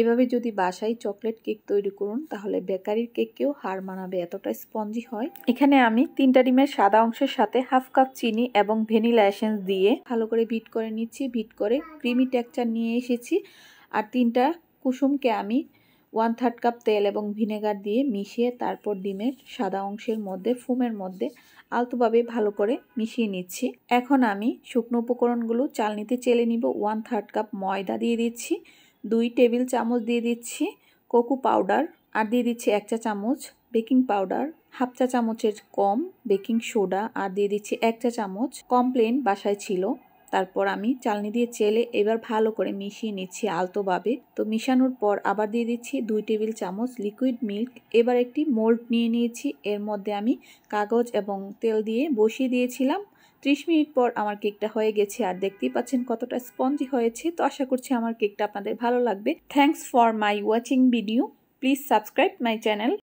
এভাবে যদি বাসায় চকলেট কেক তৈরি করুন তাহলে বেকারির কেককেও হার মানাবে এতটা স্পঞ্জি হয় এখানে আমি তিনটা ডিমের সাদা অংশের সাথে হাফ কাপ চিনি এবং ভ্যানিলা এসেন্স দিয়ে ভালো করে ভিট করে নিচ্ছি ভিট করে ক্রিমি টেক্সচার নিয়ে এসেছি আর তিনটা কুসুমকে আমি ওয়ান থার্ড কাপ তেল এবং ভিনেগার দিয়ে মিশিয়ে তারপর ডিমের সাদা অংশের মধ্যে ফুমের মধ্যে আলতোভাবে ভালো করে মিশিয়ে নিচ্ছি এখন আমি শুকনো উপকরণগুলো চালনিতে চেলে নিব ওয়ান থার্ড কাপ ময়দা দিয়ে দিচ্ছি দুই টেবিল চামচ দিয়ে দিচ্ছি কোকো পাউডার আর দিয়ে দিচ্ছি এক চা চামচ বেকিং পাউডার হাফ চা চামচের কম বেকিং সোডা আর দিয়ে দিচ্ছি এক চা চামচ কমপ্লেন বাসায় ছিল তারপর আমি চালনি দিয়ে চেলে এবার ভালো করে মিশিয়ে নিচ্ছি আলতোভাবে তো মিশানোর পর আবার দিয়ে দিচ্ছি দুই টেবিল চামচ লিকুইড মিল্ক এবার একটি মোল্ড নিয়ে নিয়েছি এর মধ্যে আমি কাগজ এবং তেল দিয়ে বসিয়ে দিয়েছিলাম 30 মিনিট পর আমার কেকটা হয়ে গেছে আর দেখতেই পাচ্ছেন কতটা স্পঞ্জি হয়েছে তো আশা করছি আমার কেকটা আপনাদের ভালো লাগবে thanks for my watching video please subscribe my channel